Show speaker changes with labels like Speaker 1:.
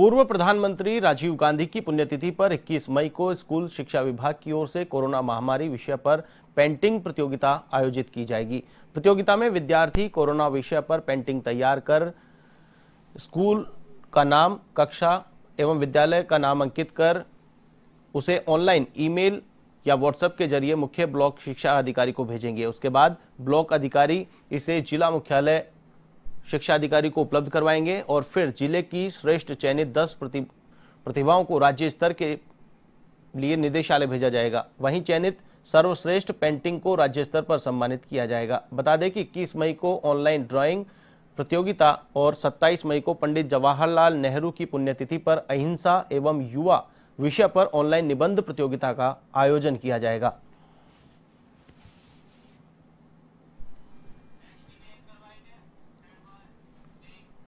Speaker 1: पूर्व प्रधानमंत्री राजीव गांधी की पुण्यतिथि पर 21 मई को स्कूल शिक्षा विभाग की ओर से कोरोना महामारी विषय पर पेंटिंग प्रतियोगिता आयोजित की जाएगी प्रतियोगिता में विद्यार्थी कोरोना विषय पर पेंटिंग तैयार कर स्कूल का नाम कक्षा एवं विद्यालय का नाम अंकित कर उसे ऑनलाइन ईमेल या व्हाट्सएप के जरिए मुख्य ब्लॉक शिक्षा अधिकारी को भेजेंगे उसके बाद ब्लॉक अधिकारी इसे जिला मुख्यालय शिक्षा अधिकारी को उपलब्ध करवाएंगे और फिर जिले की श्रेष्ठ चयनित दस प्रतिभाओं को राज्य स्तर के लिए निदेशालय भेजा जाएगा वहीं चयनित सर्वश्रेष्ठ पेंटिंग को राज्य स्तर पर सम्मानित किया जाएगा बता दें कि इक्कीस मई को ऑनलाइन ड्राइंग प्रतियोगिता और 27 मई को पंडित जवाहरलाल नेहरू की पुण्यतिथि पर अहिंसा एवं युवा विषय पर ऑनलाइन निबंध प्रतियोगिता का आयोजन किया जाएगा